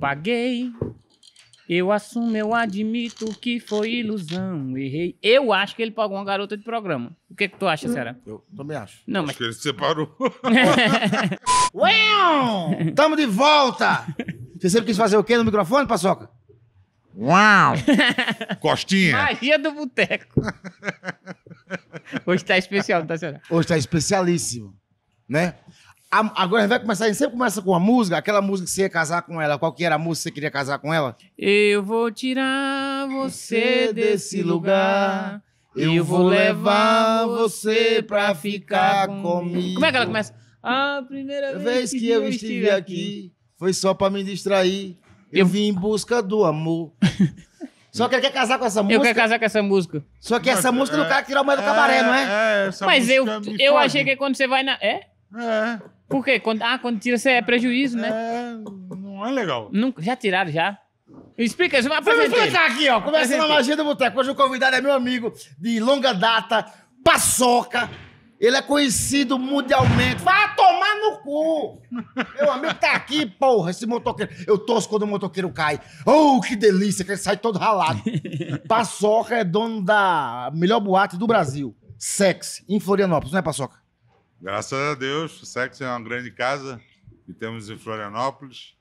Paguei. Eu assumo, eu admito que foi ilusão, errei. Eu acho que ele pagou uma garota de programa. O que, é que tu acha, Será? Eu também acho. Não, mas. Acho que ele se separou. Uau! Tamo de volta! Você sempre quis fazer o quê no microfone, Paçoca? Uau! Costinha! Magia do boteco. Hoje tá especial, tá, Será? Hoje tá especialíssimo, né? A, agora vai começar, a gente sempre começa com uma música, aquela música que você ia casar com ela. Qual que era a música que você queria casar com ela? Eu vou tirar você desse lugar. Eu vou levar você pra ficar comigo. Como é que ela começa? A primeira vez que eu estive aqui foi só pra me distrair. Eu, eu vim em busca do amor. Só que ele quer casar com essa música. Eu quero casar com essa música. Só que essa música é, do cara que tirou a do cabaré, é, não é? é essa Mas eu, eu achei que é quando você vai na. É? É. Por quê? Quando, ah, quando tira você é prejuízo, né? É, não é legal. Nunca, já tiraram, já? Explica isso, mas Vamos explicar aqui, ó. Começa na magia do boteco. Hoje o convidado é meu amigo de longa data, Paçoca. Ele é conhecido mundialmente. Vai tomar no cu! Meu amigo tá aqui, porra, esse motoqueiro. Eu tosco quando o motoqueiro cai. Oh, que delícia, que ele sai todo ralado. Paçoca é dono da melhor boate do Brasil. Sexy, em Florianópolis, não é, Paçoca? Graças a Deus, o Sexo é uma grande casa que temos em Florianópolis.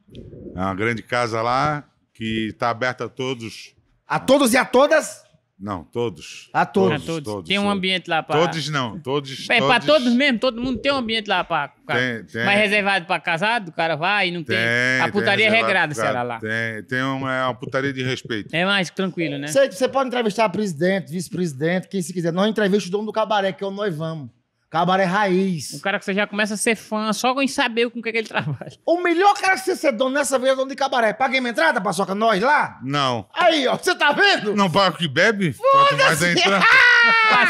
É uma grande casa lá que está aberta a todos. A todos e a todas? Não, todos. A todos. A todos. todos. tem um ambiente lá para. Todos não, todos. É para todos mesmo, todo mundo tem um ambiente lá para. Tem, tem. Mas reservado para casado, o cara vai e não tem. tem a putaria é regrada, será lá. Tem, tem uma, é uma putaria de respeito. É mais tranquilo, né? Você pode entrevistar presidente, vice-presidente, quem se quiser. Nós entrevistamos o dono do cabaré, que é o Nós Vamos. Cabaré raiz. Um cara que você já começa a ser fã só em saber com o que, é que ele trabalha. O melhor cara que você ser dono nessa vida é dono de cabaré. Paguei minha entrada, paçoca, nós lá? Não. Aí, ó, você tá vendo? Não paga que bebe? Foda-se! entrada.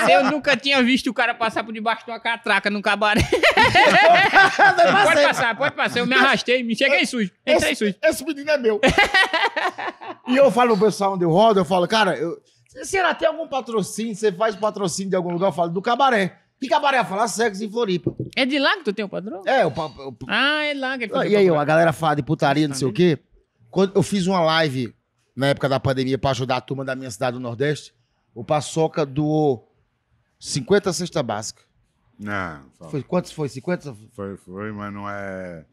eu nunca tinha visto o cara passar por debaixo de uma catraca num cabaré. pode passar, pode passar. Eu me arrastei, me cheguei sujo. Entrei esse, sujo. Esse menino é meu. e eu falo pro pessoal onde eu rodo, eu falo, cara, eu... será que tem algum patrocínio? Você faz patrocínio de algum lugar? Eu falo, do cabaré a falar sexo em Floripa. É de lá que tu tem o padrão? É, o. o- Ah, é lá que ele ah, e aí, a galera fala de putaria, não sei o quê. Quando eu fiz uma live na época da pandemia pra ajudar a turma da minha cidade do Nordeste, o Paçoca doou 50 cesta básica. Não, Foi, quantos foi? 50? foi, foi, mas não é.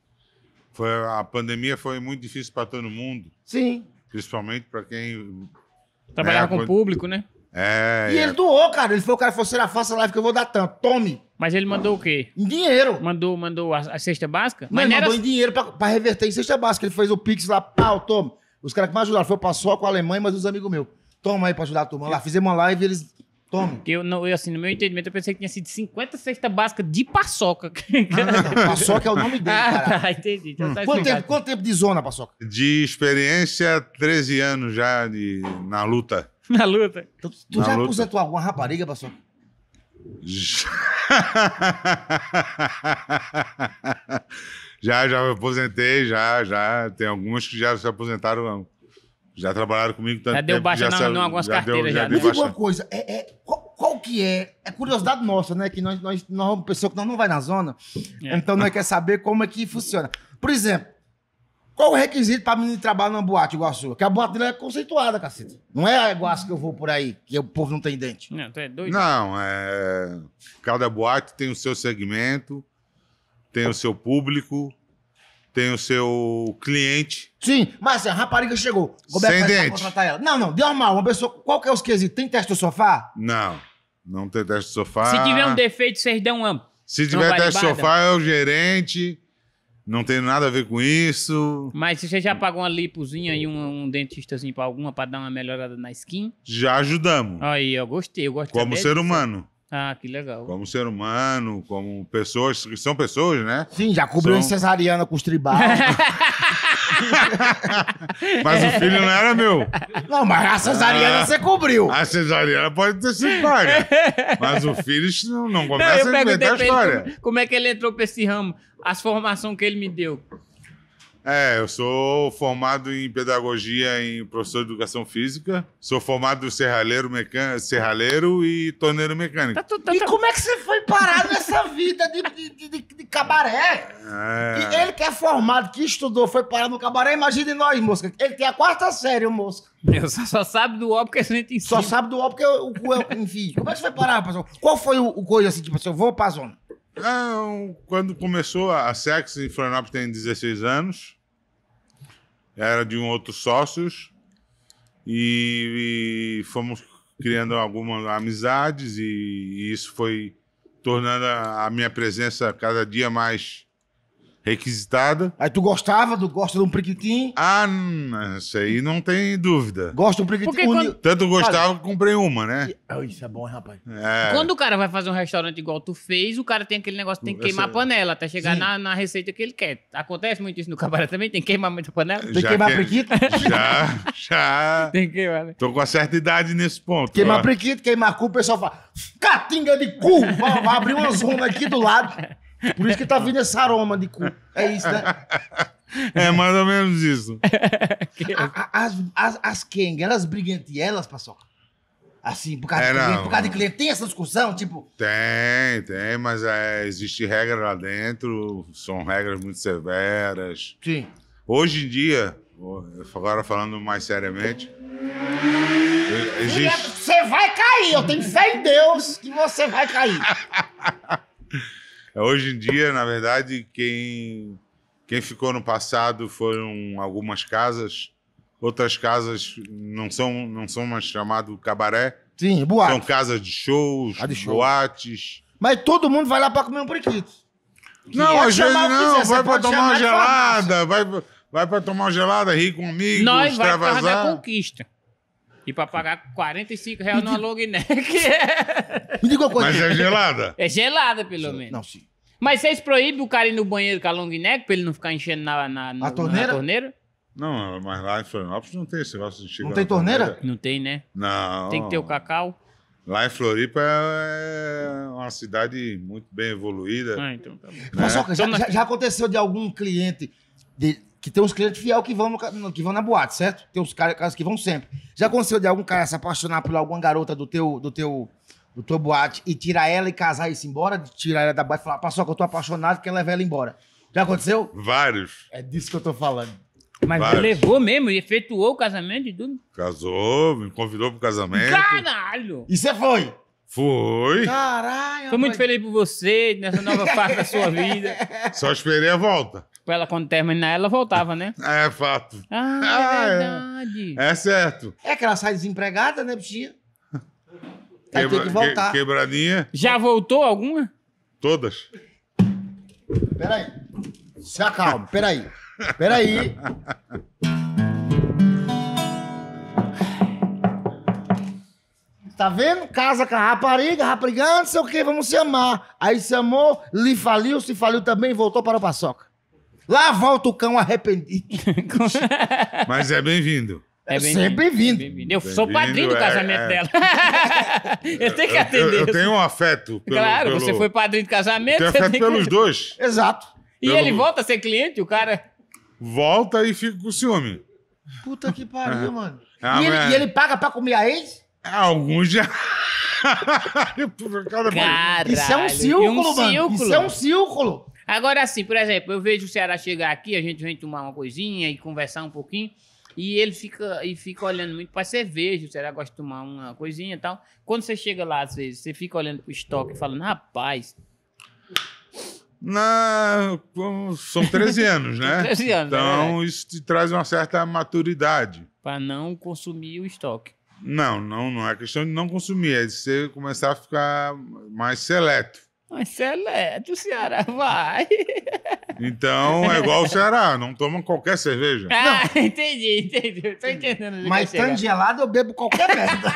Foi, a pandemia foi muito difícil para todo mundo, Sim. principalmente para quem. Trabalhava né, com o público, né? É, e é. ele doou, cara. Ele falou, cara, falou, será, faça live que eu vou dar tanto. Tome. Mas ele mandou o quê? Em dinheiro. Mandou, mandou a, a cesta básica? Mas, Mas mandou era... em dinheiro pra, pra, reverter em cesta básica. Ele fez o Pix lá, pau, tome. Os caras que me ajudaram foi o Paçoca, o Alemanha, mas os amigos meus. Toma aí pra ajudar a turma lá. Fizemos uma live e eles Tome. Eu, não, eu, assim, no meu entendimento, eu pensei que tinha sido 50 cesta básica de paçoca. Ah, paçoca é o nome dele, cara. Ah, tá, entendi. Então tá quanto, tempo, quanto, tempo, de zona, paçoca? De experiência, 13 anos já de, na luta. Na luta. Então, tu Na já luta. aposentou alguma rapariga, pastor? Já, já me aposentei, já, já. Tem algumas que já se aposentaram, já trabalharam comigo tanto Já deu tempo, baixa em algumas já carteiras deu, já. Deu Me né? diga uma coisa, é, é- qual, qual que é? É curiosidade nossa, né? Que nós, nós, nós é pessoa que nós não vai na zona, É. então nós quer saber como é que funciona. Por exemplo, qual o requisito pra menino trabalhar numa boate igual a sua? Porque a boate dele é conceituada, cacete. Não é igual as que eu vou por aí, que o povo não tem dente. Não, tu é doido. Não, é. Cada boate tem o seu segmento, tem o seu público, tem o seu cliente. Sim, mas a rapariga chegou. É Sem dente. contratar ela? Não, não, deu mal. Uma pessoa. Qual que é os quesitos? Tem teste do sofá? Não, não tem teste de sofá. Se tiver um defeito, vocês dão um. Se tiver de teste do sofá, é o gerente. Não tem nada a ver com isso. Mas você já pagou uma lipozinha e um, um dentistazinho pra alguma pra dar uma melhorada na skin? Já ajudamos. Aí, eu gostei, eu gostei. Como ser humano. Ah, que legal. Como ser humano, como pessoas, que são pessoas, né? Sim, já cobriu são... cesariana com os tribais. mas o filho não era meu. Não, mas a cesariana ah. você cobriu. A cesariana pode ter sido paga. Mas o filho não, não começa não, a inventar a história. Como, como é que ele entrou pra esse ramo? As formações que ele me deu. É, eu sou formado em pedagogia em professor de educação física. Sou formado serralheiro, mecan... serralheiro e torneiro mecânico. Tá, tá, e como é que você foi parar nessa vida de, de, de, de cabaré? É. Ele que é formado, que estudou, foi parar no cabaré. Imagine nós, mosca. Ele tem a quarta série, moça. mosca. só, só sabe do óbvio que a gente ensina. Só sabe do óbvio que o cu é enfim. Como é que você foi parar, Pazão? Qual foi o, o coisa assim, tipo assim, eu vou, Pazão? É, quando começou a, a Sex em Florianópolis tem 16 anos era de um outros sócios e, e, fomos criando algumas amizades e, e isso foi tornando a, a minha presença cada dia mais requisitada. Aí tu gostava, tu gosta de um priquitim? Ah, isso aí não tem dúvida. Gosta de um priquitim? quando- Tanto gostava que comprei uma, né? Ah, Isso é bom, rapaz. É. Quando o cara vai fazer um restaurante igual tu fez, o cara tem aquele negócio, tem que queimar a panela até chegar na, na receita que ele quer. Acontece muito isso no cabaré também, tem que queimar muita panela. Tem que queimar que- priquito? Já, já. Tem que queimar, né? Tô com uma certa idade nesse ponto. Queimar ó. priquito, queimar cu, o pessoal fala, catinga de cu, vai abrir uma zona aqui do lado. Por isso que tá vindo esse aroma de cu. É isso, né? É mais ou menos isso. A- a- as, as, as Kang, elas brigam entre elas, Paçoca? Assim, por causa, É, de, cliente, por causa de cliente. Tem essa discussão, tipo... Tem, tem, mas é, existe regra lá dentro, são regras muito severas. Sim. Hoje em dia, agora falando mais seriamente, é, existe. Você vai cair, eu tenho fé em Deus que você vai cair. É, hoje em dia, na verdade, quem, quem ficou no passado foram algumas casas. Outras casas não são, não são mais chamado cabaré. Sim, boate. São casas de shows, ah, de show. boates. Mas todo mundo vai lá para comer um priquito. Não, é às vezes não. Vai para tomar uma gelada, vai, vai para tomar uma gelada, rir com amigos, Nós extravasar. Nós vai conquista. E pra pagar 45 reais numa neck. É. Me diga uma coisa. Mas é gelada. É gelada, pelo menos. Não, sim. Mas vocês proíbem o cara ir no banheiro com a neck pra ele não ficar enchendo na, na, torneira? na torneira? Não, mas lá em Florianópolis não tem esse negócio de encher. Não tem torneira? torneira? Não tem, né? Não. Tem que ter o cacau. Lá em Floripa é, é uma cidade muito bem evoluída. Ah, então tá bom. Né? Mas, só, né? Então já, já aconteceu de algum cliente de que tem uns clientes fiel que vão, no, que vão na boate, certo? Tem uns caras que vão sempre. Já aconteceu de algum cara se apaixonar por alguma garota do teu, do teu, do teu boate e tirar ela e casar e ir embora? Tirar ela da boate e falar, passou que eu tô apaixonado, quer levar ela embora. Já aconteceu? Vários. É disso que eu tô falando. Mas Vários. levou mesmo, efetuou o casamento e tudo. Casou, me convidou pro casamento. Caralho! E você foi? Foi. Caralho. Tô muito feliz por você, nessa nova parte da sua vida. Só esperei a volta. Tipo, ela, quando terminar, ela voltava, né? É, fato. Ah é, ah, é verdade. É, certo. É que ela sai desempregada, né, bichinha? Aí Quebra, tem que voltar. quebradinha, Já voltou alguma? todas. Peraí. Se acalma, peraí. Peraí. Tá vendo? Casa com a rapariga, rapariga, não sei o que, vamos se amar. Aí se amou, lhe faliu, se faliu também, voltou para o paçoca. Lá volta o cão arrependido. Mas é bem-vindo. É bem Sempre bem-vindo. É bem eu bem sou padrinho do é, casamento é, dela. eu tenho que atender. Eu, eu, eu tenho um afeto. Pelo, claro, pelo... você foi padrinho do casamento. Tenho afeto tem pelos que... dois. Exato. E pelo... ele volta a ser cliente, o cara. Volta e fica com ciúme. Puta que pariu, é. mano. Ah, e, ele, e, ele, paga pra comer a ex? Alguns já. É isso é um círculo, um mano. Círculo. Isso é um círculo. Agora, assim, por exemplo, eu vejo o Ceará chegar aqui, a gente vem tomar uma coisinha e conversar um pouquinho. E ele fica, e fica olhando muito para cerveja, o Ceará gosta de tomar uma coisinha e tal. Quando você chega lá, às vezes, você fica olhando para o estoque e falando, rapaz. São 13 anos, né? 13 anos. É então, é isso te traz uma certa maturidade. Para não consumir o estoque. Não, não, não é questão de não consumir, é de você começar a ficar mais seleto. Mas ah, Celé, do Ceará, vai. Então, é igual o Ceará, não toma qualquer cerveja. Ah, não. entendi, entendi. Tô entendendo. Mas estando gelado, eu bebo qualquer merda.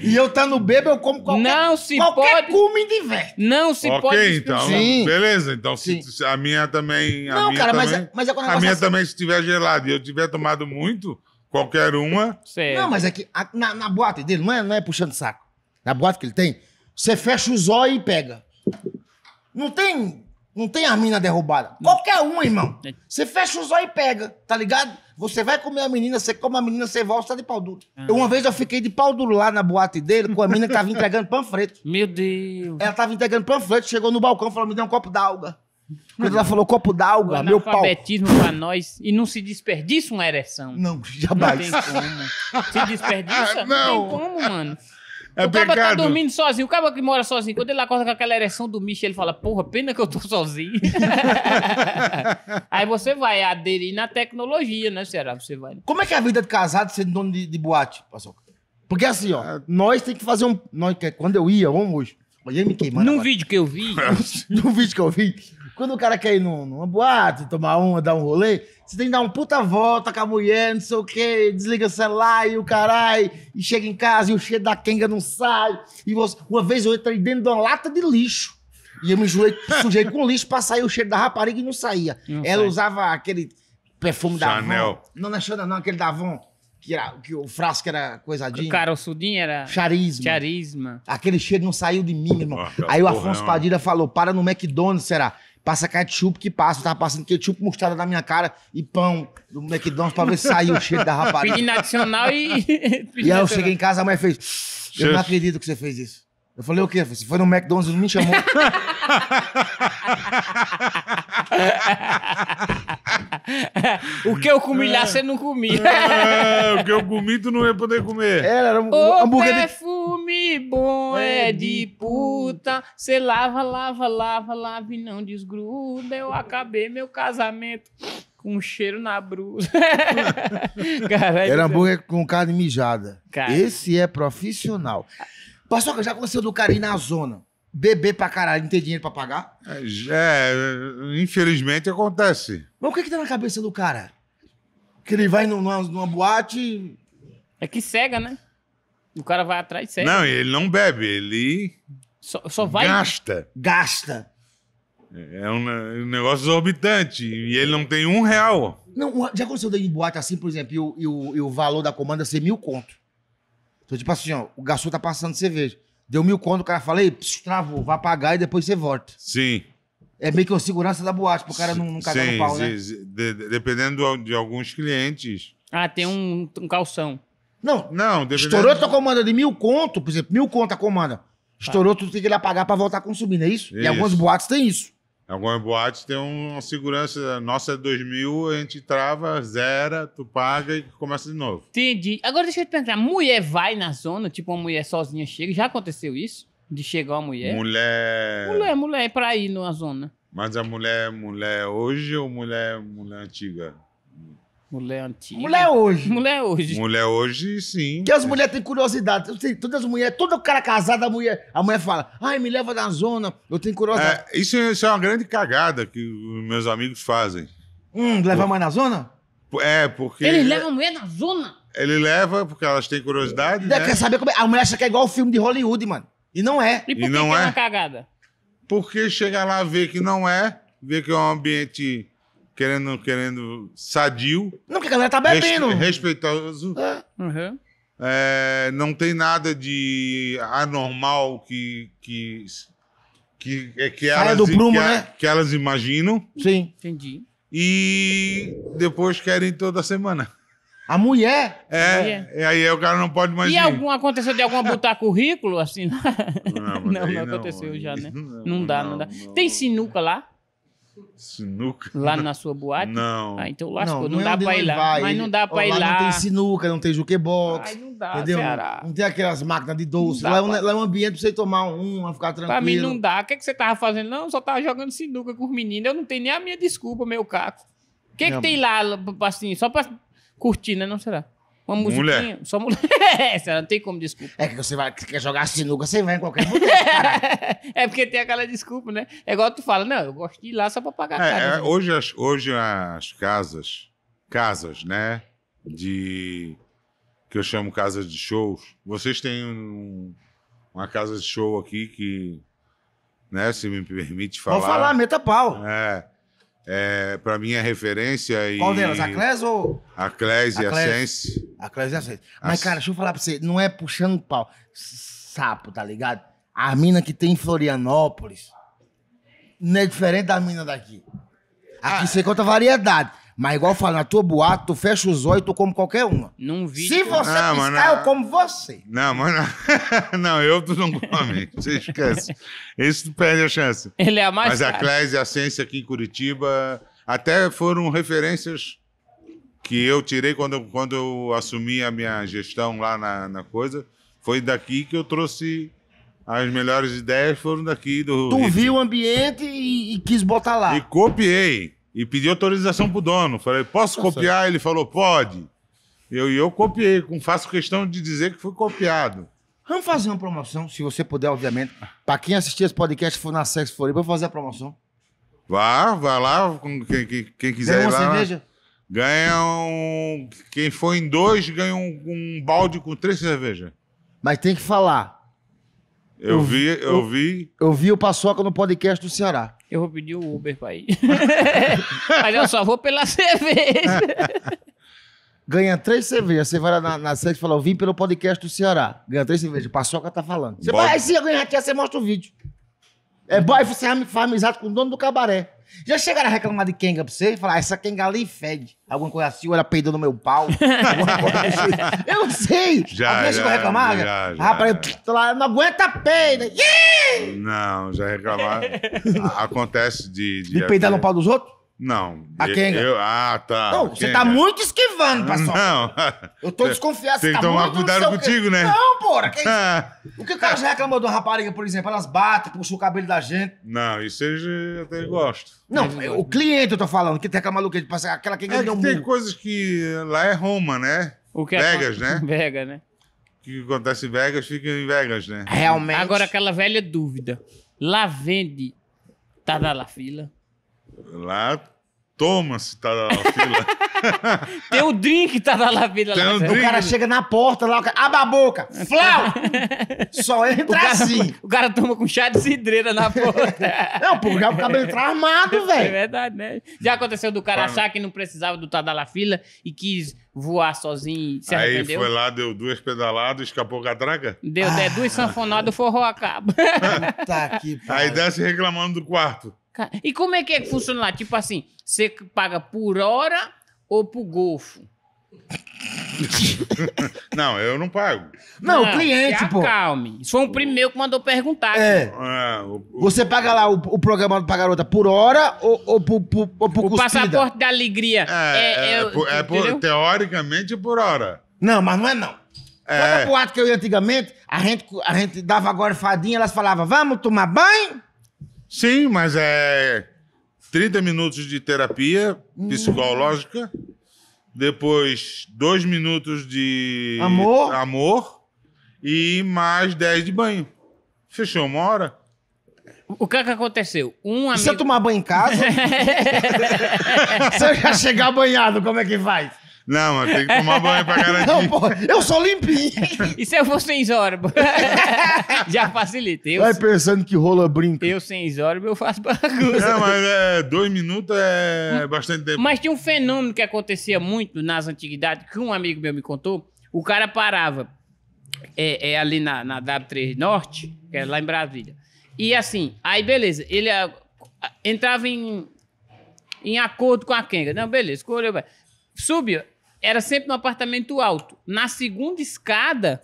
e eu estando tá bebo, eu como qualquer Não se qualquer pode. Cume de verde. Não se okay, pode. Ok, então. Sim. Beleza, então se, se a minha também. A não, minha cara, é- também, mas, mas é quando A minha assim. também, se estiver gelado e eu tiver tomado muito, qualquer uma. Certo. Não, mas é que a, na, na boate dele, não é, não é puxando saco. Na boate que ele tem, você fecha os olhos e pega. Não tem, não tem a mina derrubada. Qualquer um, irmão. É. Você fecha os olhos e pega, tá ligado? Você vai comer a menina, você come a menina, você volta, você tá de pau duro. Ah. uma vez eu fiquei de pau duro lá na boate dele com a menina que tava entregando panfleto. Meu Deus. Ela tava entregando panfleto, chegou no balcão e falou: me dê um copo d'alga. Quando ela falou copo d'alga, meu pau. alfabetismo pra nós. E não se desperdiça uma ereção. Não, jamais. Não tem como. Se desperdiça, não, não tem como, mano. É o cara tá dormindo sozinho. O cara que mora sozinho, quando ele acorda com aquela ereção do Michel, ele fala: Porra, pena que eu tô sozinho. Aí você vai aderir na tecnologia, né, será? Você vai. Como é que é a vida de casado sendo dono de, de boate, Paçoca? Porque assim, ó, nós tem que fazer um. Nós, é, quando eu ia, vamos hoje. Olha me queimando. Num agora. vídeo que eu vi. Num vídeo que eu vi, quando o cara quer ir numa boate, tomar uma, dar um rolê, você tem que dar uma puta volta com a mulher, não sei o quê, desliga o celular e o caralho, e chega em casa e o cheiro da quenga não sai. E você, uma vez eu entrei dentro de uma lata de lixo. E eu me enjoei, sujei com lixo pra sair o cheiro da rapariga e não saía. Não Ela sai. usava aquele perfume da Chanel. Não, não é Chanel, não, aquele da Que, era, que o frasco era coisadinho. Cara, o sudinho era. Charisma. Charisma. Aquele cheiro não saiu de mim, irmão. Ah, aí o Afonso Padilha falou: para no McDonald's, será? passa ketchup que passa. Eu tava passando ketchup mostarda na minha cara e pão do McDonald's pra ver se saiu o cheiro da rapariga. Pedi nacional e. e aí eu cheguei em casa, a mãe fez. Eu não acredito que você fez isso. Eu falei o quê? Você foi no McDonald's e não me chamou. o que eu comi lá, você não comia. É, o que eu comi, tu não ia poder comer. Era, é, era um o hambúrguer. perfume bom é, é de puta. Você lava, lava, lava, lava e não desgruda. Eu acabei meu casamento com um cheiro na brusa. Caralho, era hambúrguer com carne mijada. Cara. Esse é profissional. Paçoca, já aconteceu do cara ir na zona, beber pra caralho, não ter dinheiro pra pagar? É, é infelizmente acontece. Mas o que que tá na cabeça do cara? Que ele vai numa, numa boate... É que cega, né? O cara vai atrás e cega. Não, ele não bebe, ele... Só, só vai... Gasta. Gasta. É um, é um negócio exorbitante. E ele não tem um real. Não, já aconteceu de ir em boate assim, por exemplo, e o, e o, e o valor da comanda ser mil conto. Então, tipo assim, ó, o garçom tá passando cerveja. Deu mil conto, o cara fala, ei, psiu, travou, vai pagar e depois você volta. Sim. É meio que uma segurança da boate, pro cara não, não cagar no pau, sim, né? Sim. De, dependendo de alguns clientes. Ah, tem um, um calção. Não, não dependendo... estourou tua comanda de mil conto, por exemplo, mil conto a comanda. Estourou, tu tem que ir lá pagar pra voltar a consumir, é isso? isso. E algumas boates tem isso. Algumas boates tem uma segurança. Nossa é 2000, a gente trava, zera, tu paga e começa de novo. Entendi. Agora deixa eu te perguntar: mulher vai na zona, tipo uma mulher sozinha chega? Já aconteceu isso? De chegar uma mulher? Mulher. Mulher, mulher, pra ir numa zona. Mas a mulher é mulher hoje ou mulher mulher antiga? Mulher antiga. Mulher é hoje. Mulher é hoje. Mulher é hoje, sim. Que as mulheres têm curiosidade. Todas as mulheres, todo cara casado, a mulher, a mulher fala: ai, me leva na zona, eu tenho curiosidade. É, isso, isso, é uma grande cagada que meus amigos fazem. Hum, levar Por... mais na zona? É, porque. Ele leva a mulher na zona? Ele leva, porque elas têm curiosidade. né? Quer saber como é. A mulher acha que é igual o filme de Hollywood, mano. E não é. E por e que, não que é uma cagada? Porque chega lá, vê que não é, vê que é um ambiente querendo, querendo sadio. Não, porque a galera tá bebendo. Respe, respeitoso. É. Uhum. É, não tem nada de anormal que. que que, é que, elas, do prumo, que, né? que elas imaginam. Sim. Entendi. E depois querem toda semana. A mulher? É, a mulher. E aí o cara não pode mais. E algum, aconteceu de alguma botar currículo assim? Né? Não, não, não, não aconteceu não já, né? Não, não dá, não, dá. Tem sinuca lá? Sinuca? Lá na sua boate? Não. Ah, então lascou. Não, não, não é dá é pra ir lá. Vai. Mas não dá pra ir lá. Não tem sinuca, não tem jukebox. Ai, não dá, entendeu? Ceará. Não, não tem aquelas máquinas de doce. Lá, é um, lá, é um, ambiente pra você tomar um, ficar tranquilo. Pra mim não dá. O que, é que você tava fazendo? Não, só tava jogando sinuca com os meninos. Eu não tenho nem a minha desculpa, meu caco. O que, é que tem lá, assim, só pra curtir, né? Não será? Uma musiquinha. Mulher. Só mulher. É, você não tem como desculpa. É que você vai, quer jogar sinuca, você vai em qualquer mulher. Né, é porque tem aquela desculpa, né? É igual tu fala, não, eu gosto de ir lá só pra pagar é, é, hoje, as, hoje as casas, casas, né? De. que eu chamo casas de shows. Vocês têm um, uma casa de show aqui que. né? Se me permite falar. Vou falar, meta pau. É é, para mim é referência. Qual e... delas? A Clés ou? A Clés e a, a Sense. A Clésia aceita. Assim, mas, As... cara, deixa eu falar pra você, não é puxando pau. Sapo, tá ligado? A mina que tem em Florianópolis não é diferente da mina daqui. Aqui ah. você conta variedade. Mas igual falo, na tua boate, tu fecha os olhos e tu come qualquer uma. Não vi. Se você não, piscar, não... É- eu como você. Não, mas não. não, eu tu não come. Você esquece. Esse tu perde a chance. Ele é a mais Mas cara. a Clés e a Ciência aqui em Curitiba até foram referências que eu tirei quando, quando eu assumi a minha gestão lá na, na coisa, foi daqui que eu trouxe as melhores ideias foram daqui do. Tu Rio. viu o ambiente e, e, quis botar lá. E copiei. E pedi autorização pro dono. Falei, posso tá copiar? Ele falou, pode. Eu, e eu copiei, com, faço questão de dizer que foi copiado. Vamos fazer uma promoção, se você puder, obviamente. Para quem assistir esse podcast for na Sex Floripa, vou fazer a promoção. Vá, vá lá, quem, quem, quem quiser. Tem uma lá, cerveja? Lá ganha um. Quem for em dois ganha um, um balde com três cervejas. Mas tem que falar. Eu, eu vi, eu, eu, vi. Eu vi o Paçoca no podcast do Ceará. Eu vou pedir o Uber pra ir. Mas eu só vou pela cerveja. Ganha três cervejas. Você vai na, na sede e fala: Eu vim pelo podcast do Ceará. Ganha três cervejas. Paçoca tá falando. Você Bode. vai, se eu ganhar, você mostra o vídeo. É boy, você faz amizade com o dono do cabaré. Já chegaram a reclamar de Kenga pra você e falar, ah, essa Kenga ali fede. Alguma coisa assim, olha ela peidou no meu pau. Assim. eu não sei. Já, Alguém já, chegou a reclamar? Já, já, ah, já. Rapaz, eu, lá, não aguenta peida. Não, já reclamar. Acontece de... De, de peidar no pau dos outros? Não. A Kenga. Eu, ah, tá. Não, você tá é? muito esquivando, pastor. Não. Eu tô desconfiado. Tem que tá tomar cuidado contigo, né? Não, porra. Que... o que o cara já reclamou de uma rapariga, por exemplo? Elas batem, puxam o cabelo da gente. Não, isso eu até gosto. Não, eu, o cliente eu tô falando, que tem aquela maluca de passar aquela Kenga é, que Tem coisas que lá é Roma, né? O que é Vegas, é... né? Vegas, né? O que acontece em Vegas fica em Vegas, né? Realmente. Agora aquela velha dúvida. Lá vende, tá na fila Lá toma-se, tá na fila. Tem o drink tá na fila. lá, um drink. O cara chega na porta lá, abre a boca, flau! Só entra o cara, assim. O cara toma com chá de cidreira na porta. não, porque o cara entra tá armado, é velho. É verdade, né? Já aconteceu do cara Para... achar que não precisava do tá na fila e quis voar sozinho se Aí arrependeu. foi lá, deu duas pedaladas, escapou com a draga? Deu, ah. deu duas ah. sanfonadas, forrou a cabo. Tá aqui, Aí desce reclamando do quarto. E como é que é que funciona lá? Tipo assim, você paga por hora ou por golfo? não, eu não pago. Não, o cliente, pô. Calme. Isso foi o primeiro que mandou perguntar. É. Ah, você paga lá o, o programado pra garota por hora ou, ou por, por, ou por O cuspida? passaporte da alegria. É, é, é, é, é por- é por- teoricamente por hora. Não, mas não é não. Toda É. boate que eu ia antigamente, a gente, a gente dava agora fadinha, elas falavam, vamos tomar banho? Sim, mas é 30 minutos de terapia hum. psicológica, depois dois minutos de amor, amor e mais 10 de banho. Fechou uma hora? O que é que aconteceu? Um amigo... Se eu tomar banho em casa, se eu já chegar banhado, como é que faz? Não, mas tem que tomar banho pra garantir. Não, pô, eu sou limpinho. E se eu for sem Zorba? Já facilita. Eu, Vai pensando que rola brinca. eu sem Zorba, eu faço bagunça. Não, mas é, dois minutos é bastante tempo. Mas tinha um fenômeno que acontecia muito nas antiguidades, que um amigo meu me contou. O cara parava é, é ali na, na W3 Norte, que era é lá em Brasília. E assim, aí beleza, ele ah, entrava em, em acordo com a Kenga. Não, beleza, escolheu. vai. Subiu era sempre no apartamento alto. Na segunda escada,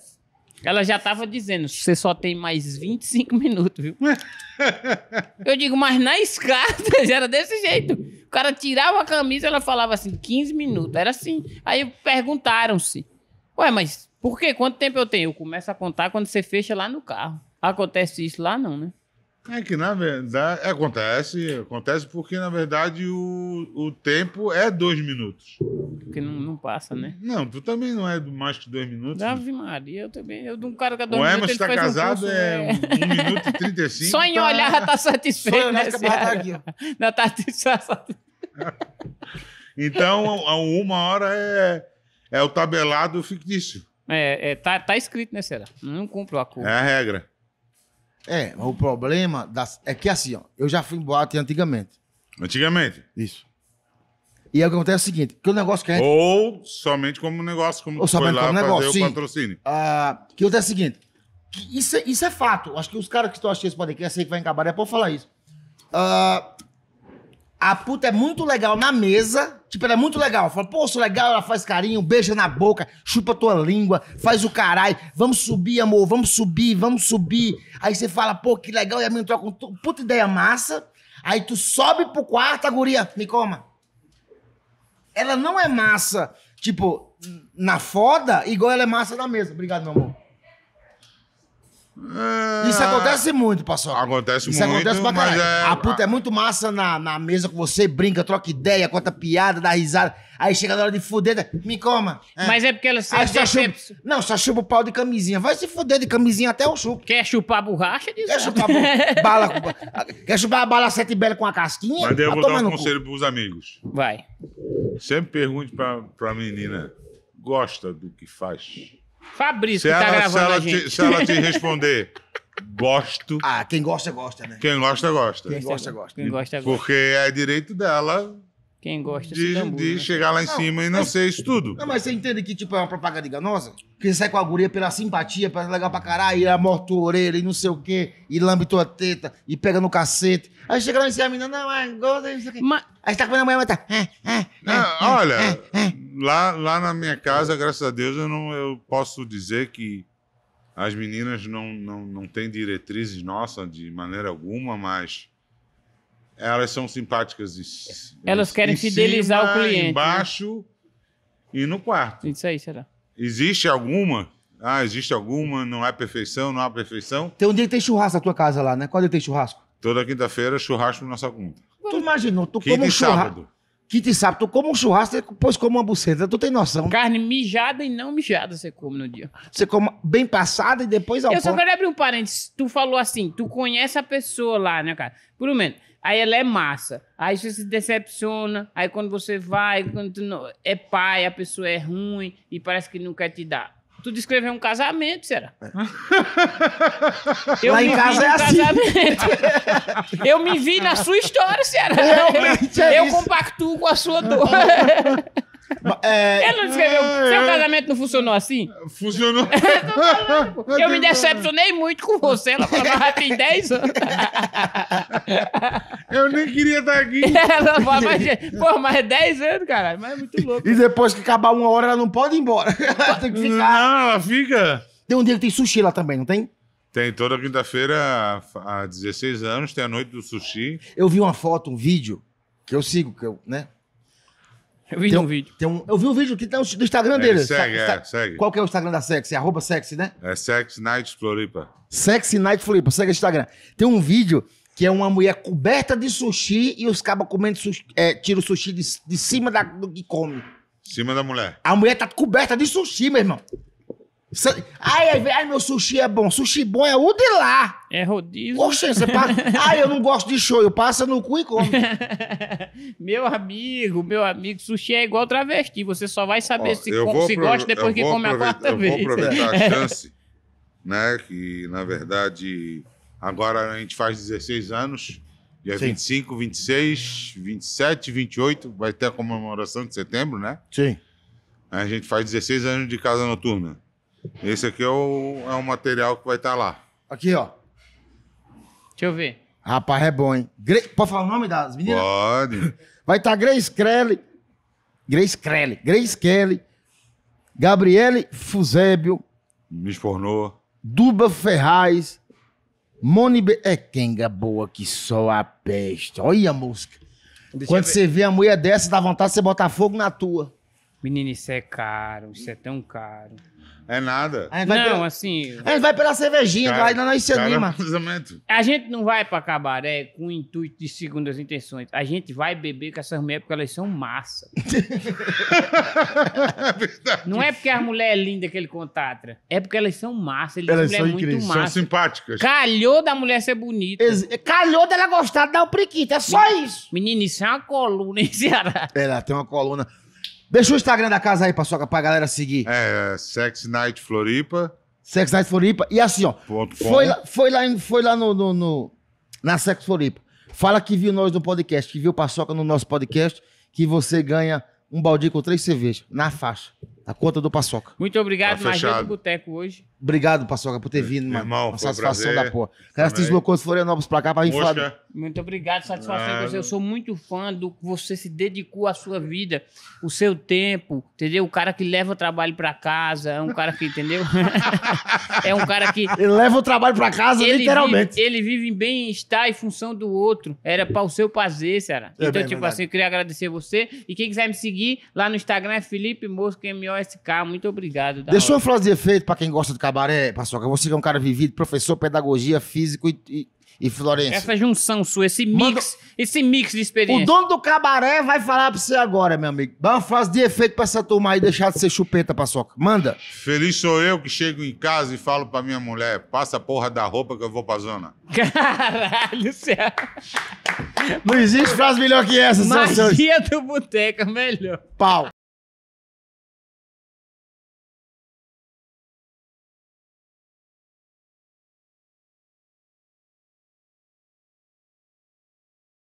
ela já tava dizendo: você só tem mais 25 minutos, viu? eu digo, mas na escada já era desse jeito. O cara tirava a camisa, ela falava assim: 15 minutos. Era assim. Aí perguntaram-se: ué, mas por quê? Quanto tempo eu tenho? Eu começo a contar quando você fecha lá no carro. Acontece isso lá, não, né? É que, na verdade, é, acontece, acontece porque, na verdade, o, o tempo é dois minutos. Porque não, não passa, né? Não, tu também não é mais que dois minutos. Ave Maria, eu também. Eu de um cara que é dois o minutos. O Emerson está casado, um curso, é, é um, um minuto e trinta e cinco. Só em tá... olhar já está satisfeito. Só em olhar está Já está satisfeito. então, uma hora é, é o tabelado fictício. É, é tá, tá escrito, né, Será? Não cumpro a curva. É a regra. É, o problema das, é que assim, ó, eu já fui em boate antigamente. Antigamente? Isso. E aí o que acontece é o seguinte, que o negócio que a gente... Ou somente como negócio, como Ou somente como negócio, sim. patrocínio. Ah, que acontece é o seguinte, isso é, isso é fato. Acho que os caras que estão assistindo esse podcast, sei que vai em cabaré, pode falar isso. Ah, a puta é muito legal na mesa. Tipo, ela é muito legal. Fala, pô, sou legal, ela faz carinho, beija na boca, chupa tua língua, faz o caralho. Vamos subir, amor, vamos subir, vamos subir. Aí você fala, pô, que legal, e a menina troca um puta ideia massa. Aí tu sobe pro quarto, a guria, me coma. Ela não é massa, tipo, na foda, igual ela é massa na mesa. Obrigado, meu amor. É... Isso acontece muito, pastor. Acontece Isso muito. Acontece É... A puta é muito massa na, na mesa com você, brinca, troca ideia, conta piada, dá risada. Aí chega na hora de fuder, me coma. É. Mas é porque ela se só chupa, Não, só chupa o pau de camisinha. Vai se fuder de camisinha até o chupo. Quer chupar borracha? Diz Quer chupar bala Quer chupar a bala sete bela com a casquinha? Mas eu tá vou dar um conselho cu. pros amigos. Vai. Sempre pergunte pra, pra menina: gosta do que faz? Fabrício, se que tá ela, gravando se ela, a gente. Te, se ela te responder, gosto. Ah, quem gosta, gosta, né? Quem gosta, gosta. Quem gosta, gosta. Quem gosta, gosta. Porque é direito dela quem gosta é de, tambor, de né? chegar lá em não, cima e não mas, ser isso tudo. Não, mas você entende que tipo é uma propaganda enganosa? Que você sai com a guria pela simpatia, pra legal pra caralho, e amorta tua orelha e não sei o quê, e lambe tua teta, e pega no cacete. Aí chega lá em cima, a menina, não, mas gosta, não sei o quê. Mas... Aí você tá comendo a manhã, mas tá. É, é, é, é olha, Lá, lá na minha casa, graças a Deus, eu, não, eu posso dizer que as meninas não, não, não têm diretrizes nossas de maneira alguma, mas elas são simpáticas. Elas querem fidelizar cima, o cliente. Né? Embaixo né? e no quarto. Isso aí, será. Existe alguma? Ah, existe alguma? Não é perfeição, não há perfeição? Tem um dia que tem churrasco na tua casa lá, né? Qual dia que tem churrasco? Toda quinta-feira, churrasco na nossa conta. Tu imaginou, tu Quinta como um churrasco. Quinta e sábado, tu como um churrasco, depois como uma buceta, tu tem noção. Carne mijada e não mijada você come no dia. Você come bem passada e depois ao Eu só quero abrir um parênteses. Tu falou assim, tu conhece a pessoa lá, né, cara? Pelo menos. Aí ela é massa. Aí você se decepciona. Aí quando você vai, quando não, é pai, a pessoa é ruim e parece que não quer te dar. Tu descreveu um casamento, será? É. Eu Lá em casa é um assim. Casamento. Eu me vi na sua história, será? Realmente é eu isso. compactuo com a sua dor. É... Ela não escreveu. É. Seu casamento não funcionou assim? Funcionou. eu me decepcionei muito com você. Ela falava, tem 10 anos. eu nem queria estar aqui. ela falou, mas, pô, mas é 10 anos, caralho. Mas é muito louco. E depois que acabar uma hora, ela não pode ir embora. ela tem que ficar. Não, ela fica. Tem um dia que tem sushi lá também, não tem? Tem toda quinta-feira, há 16 anos, tem a noite do sushi. Eu vi uma foto, um vídeo, que eu sigo, que eu, né? Eu vi tem um, um vídeo. Tem um, eu vi um vídeo que tá do Instagram é, dele. segue, sa, é, segue. Qual que é o Instagram da Sexy? É arroba Sexy, né? É Sexy Night Floripa. Sexy Night Floripa, segue o Instagram. Tem um vídeo que é uma mulher coberta de sushi e os cabos comendo sushi, é, tira o sushi de, de cima da, do que come. Cima da mulher. A mulher tá coberta de sushi, meu irmão. Ai, ai, meu sushi é bom. Sushi bom é o de lá. É rodízio. Oxe, você passa. Ai, eu não gosto de show. Eu passo no cu e come. meu amigo, meu amigo, sushi é igual travesti. Você só vai saber Ó, se, como, se gosta depois que come a quarta eu vez. Eu vou aproveitar a é. chance, né? Que, na verdade, agora a gente faz 16 anos. Dia Sim. 25, 26, 27, 28. Vai ter a comemoração de setembro, né? Sim. A gente faz 16 anos de casa noturna. Esse aqui é o, é o material que vai estar tá lá. Aqui, ó. Deixa eu ver. Rapaz, é bom, hein? Gre... Pode falar o nome das meninas? Pode. Vai estar tá Grace Kelly. Grace Kelly. Grace Kelly. Gabriele Fusébio. Miss Pornô. Duba Ferraz. Moni... Be... É quenga boa que só a peste. Olha a música. Deixa Quando você vê a mulher dessa, dá vontade de você botar fogo na tua. Menino, isso é caro. Isso é tão caro. É nada. A gente não, pela... assim. A gente vai pela cervejinha, cara, ainda não se anima. A gente não vai pra cabaré com o intuito de segundas intenções. A gente vai beber com essas mulheres porque elas são massa. é não é porque as mulheres é linda que ele contrata. É porque elas são massa. Ele elas são incríveis. São simpáticas. Calhou da mulher ser bonita. Ex calhou dela gostar de dar o priquito. É só isso. Menino, isso é uma coluna hein, Ceará. Ela tem uma coluna. Deixa o Instagram da casa aí, Paçoca, pra galera seguir. É, Sex Night Floripa. Sex Night Floripa. E assim, ó. Ponto foi, lá, foi lá, foi lá no, no, no, na Sex Floripa. Fala que viu nós no podcast, que viu Paçoca no nosso podcast, que você ganha um baldinho com três cervejas na faixa. A conta do Paçoca. Muito obrigado, tá do Boteco hoje. Obrigado, Paçoca, por ter é, vindo, mano. Irmão, uma satisfação um da porra. O cara se deslocou de Florianópolis pra cá pra vir falar. Muito obrigado, satisfação. É claro. É. Eu sou muito fã do que você se dedicou à sua vida, o seu tempo, entendeu? O cara que leva o trabalho pra casa, é um cara que, entendeu? é um cara que. Ele leva o trabalho pra casa, ele literalmente. Vive, ele vive em bem-estar e função do outro. Era para o seu prazer, cara. É então, tipo verdade. assim, eu queria agradecer você. E quem quiser me seguir lá no Instagram é Felipe S K. Muito obrigado. Deixa hora. uma frase de efeito pra quem gosta de cabelo Cabaré, Paçoca, você que é um cara vivido, professor, pedagogia, físico e, e, e Florença. Essa junção sua, esse mix, esse mix de experiência. O dono do cabaré vai falar pra você agora, meu amigo. Dá uma frase de efeito pra essa turma aí deixar de ser chupeta, Paçoca. Manda. Feliz sou eu que chego em casa e falo pra minha mulher, passa a porra da roupa que eu vou pra zona. Caralho, céu. Não existe frase melhor que essa, Magia do boteco, é melhor. Pau.